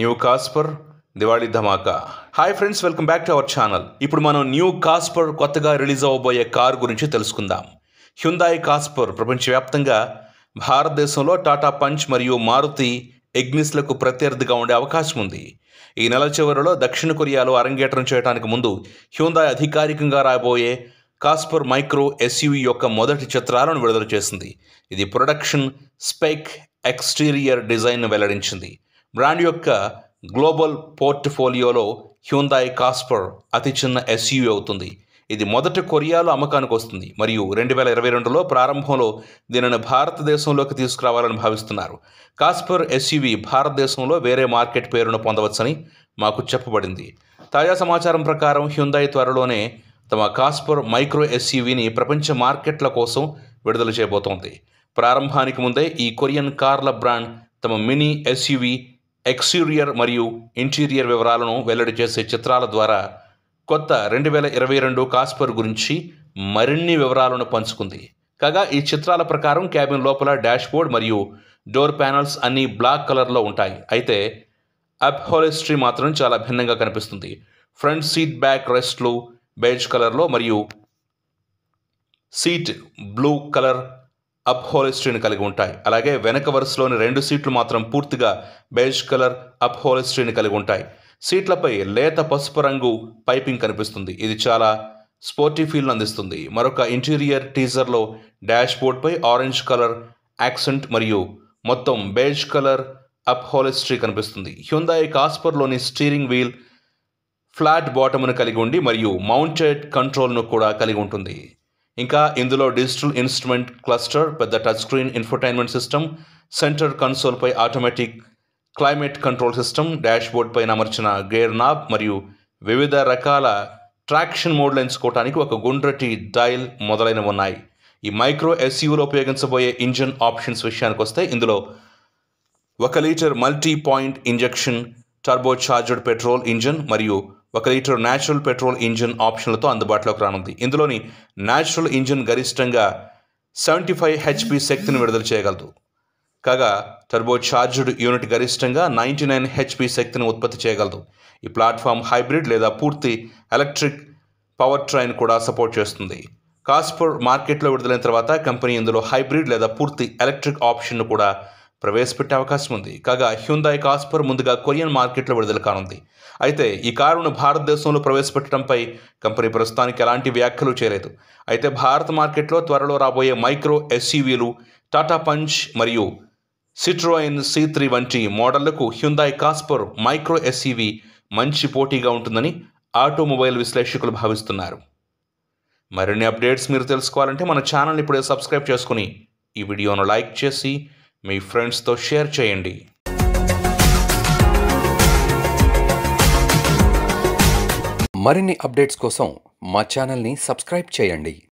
new Casper Diwali ధమాకా hi friends welcome back to our channel ఇప్పుడు మనం న్యూ కాస్పర్ కొత్తగా రిలీజ్ అవబోయే కార్ గురించి తెలుసుకుందాం హ్యుందాయ్ కాస్పర్ ప్రపంచవ్యాప్తంగా భారతదేశంలో టాటా పంచ్ మరియు మారుతి ఎగ్నిస్లకు ప్రత్యర్థిగా ఉండే అవకాశం ఉంది ఈ నెల చివరిలో దక్షిణ కొరియాలో అరంగేటం చేయడానికి ముందు హ్యుందాయ్ అధికారికంగా రాబోయే కాస్పర్ మైక్రో ఎస్యూవి యొక్క మొదటి చిత్రాలను విడుదల చేసింది ఇది ప్రొడక్షన్ స్పెక్ ఎక్స్టీరియర్ డిజైన్ను వెల్లడించింది బ్రాండ్ యొక్క గ్లోబల్ పోర్ట్ఫోలియోలో హ్యూందాయ్ కాస్పర్ అతి చిన్న ఎస్యూవి అవుతుంది ఇది మొదట కొరియాలో అమ్మకానికి వస్తుంది మరియు రెండు వేల ఇరవై రెండులో ప్రారంభంలో దీనిని భారతదేశంలోకి తీసుకురావాలని భావిస్తున్నారు కాస్పర్ ఎస్యూవి భారతదేశంలో వేరే మార్కెట్ పేరును పొందవచ్చని మాకు చెప్పబడింది తాజా సమాచారం ప్రకారం హ్యుందాయ్ త్వరలోనే తమ కాస్పర్ మైక్రో ఎస్యూవీని ప్రపంచ మార్కెట్ల కోసం విడుదల చేయబోతోంది ప్రారంభానికి ముందే ఈ కొరియన్ కార్ల బ్రాండ్ తమ మినీ ఎస్యూవీ ఎక్స్టీరియర్ మరియు ఇంటీరియర్ వివరాలను వెల్లడి చేసే చిత్రాల ద్వారా కొత్త రెండు వేల ఇరవై రెండు కాస్పర్ గురించి మరిన్ని వివరాలను పంచుకుంది కాగా ఈ చిత్రాల ప్రకారం క్యాబిన్ లోపల డాష్బోర్డ్ మరియు డోర్ ప్యానల్స్ అన్నీ బ్లాక్ కలర్లో ఉంటాయి అయితే అప్హోలిస్ట్రీ మాత్రం చాలా భిన్నంగా కనిపిస్తుంది ఫ్రంట్ సీట్ బ్యాక్ రెస్ట్లు బేజ్ కలర్లో మరియు సీట్ బ్లూ కలర్ అప్హోలిస్ట్రీని కలిగి ఉంటాయి అలాగే వెనక వరుసలోని రెండు సీట్లు మాత్రం పూర్తిగా బేజ్ కలర్ అప్హోలిస్ట్రీని కలిగి ఉంటాయి సీట్లపై లేత పసుపు రంగు పైపింగ్ కనిపిస్తుంది ఇది చాలా స్పోర్టీ ఫీల్ను అందిస్తుంది మరొక ఇంటీరియర్ టీజర్లో డాష్బోర్డ్పై ఆరెంజ్ కలర్ యాక్సెంట్ మరియు మొత్తం బేజ్ కలర్ అప్హోలెస్ట్రీ కనిపిస్తుంది హ్యుందాయి కాస్పర్లోని స్టీరింగ్ వీల్ ఫ్లాట్ బాటమ్ను కలిగి ఉండి మరియు మౌంటెడ్ కంట్రోల్ను కూడా కలిగి ఉంటుంది ఇంకా ఇందులో డిజిటల్ ఇన్స్ట్రుమెంట్ క్లస్టర్ పెద్ద touch screen infotainment system centre కన్సోల్పై automatic climate control system board పైన అమర్చిన గేర్ నాబ్ మరియు వివిధ రకాల ట్రాక్షన్ మోడ్లు ఎంచుకోవడానికి ఒక గుండ్రటి డైల్ మొదలైనవి ఉన్నాయి ఈ మైక్రో ఎస్యూలో ఉపయోగించబోయే ఇంజన్ ఆప్షన్స్ విషయానికి వస్తే ఇందులో ఒక litre multi point injection turbo charged petrol engine మరియు ఒక లీటర్ న్యాచురల్ పెట్రోల్ ఇంజిన్ ఆప్షన్లతో అందుబాటులోకి రానుంది ఇందులోని న్యాచురల్ ఇంజిన్ గరిష్టంగా సెవెంటీ ఫైవ్ హెచ్పి శక్తిని విడుదల చేయగలదు కాగా టర్బో చార్జ్డ్ యూనిట్ గరిష్టంగా నైంటీ నైన్ హెచ్పి శక్తిని ఉత్పత్తి చేయగలదు ఈ ప్లాట్ఫామ్ హైబ్రిడ్ లేదా పూర్తి ఎలక్ట్రిక్ పవర్ ట్రైన్ కూడా సపోర్ట్ చేస్తుంది కాస్పర్ మార్కెట్లో విడుదలైన తర్వాత కంపెనీ ఇందులో హైబ్రిడ్ లేదా పూర్తి ఎలక్ట్రిక్ ఆప్షన్ను కూడా ప్రవేశపెట్టే అవకాశం ఉంది కాగా హ్యుందాయ్ కాస్పర్ ముందుగా కొరియన్ మార్కెట్లో విడుదల కానుంది అయితే ఈ కారును భారతదేశంలో ప్రవేశపెట్టడంపై కంపెనీ ప్రస్తుతానికి ఎలాంటి వ్యాఖ్యలు చేయలేదు అయితే భారత మార్కెట్లో త్వరలో రాబోయే మైక్రో ఎస్యూవీలు టాటా పంచ్ మరియు సిట్రోయిన్ సి త్రీ వంటి మోడళ్లకు హ్యుందాయ్ కాస్పర్ మైక్రో ఎస్యూవీ మంచి పోటీగా ఉంటుందని ఆటోమొబైల్ విశ్లేషకులు భావిస్తున్నారు మరిన్ని అప్డేట్స్ మీరు తెలుసుకోవాలంటే మన ఛానల్ ఇప్పుడే సబ్స్క్రైబ్ చేసుకుని ఈ వీడియోను లైక్ చేసి మీ ఫ్రెండ్స్తో షేర్ చేయండి మరిన్ని అప్డేట్స్ కోసం మా ఛానల్ని సబ్స్క్రైబ్ చేయండి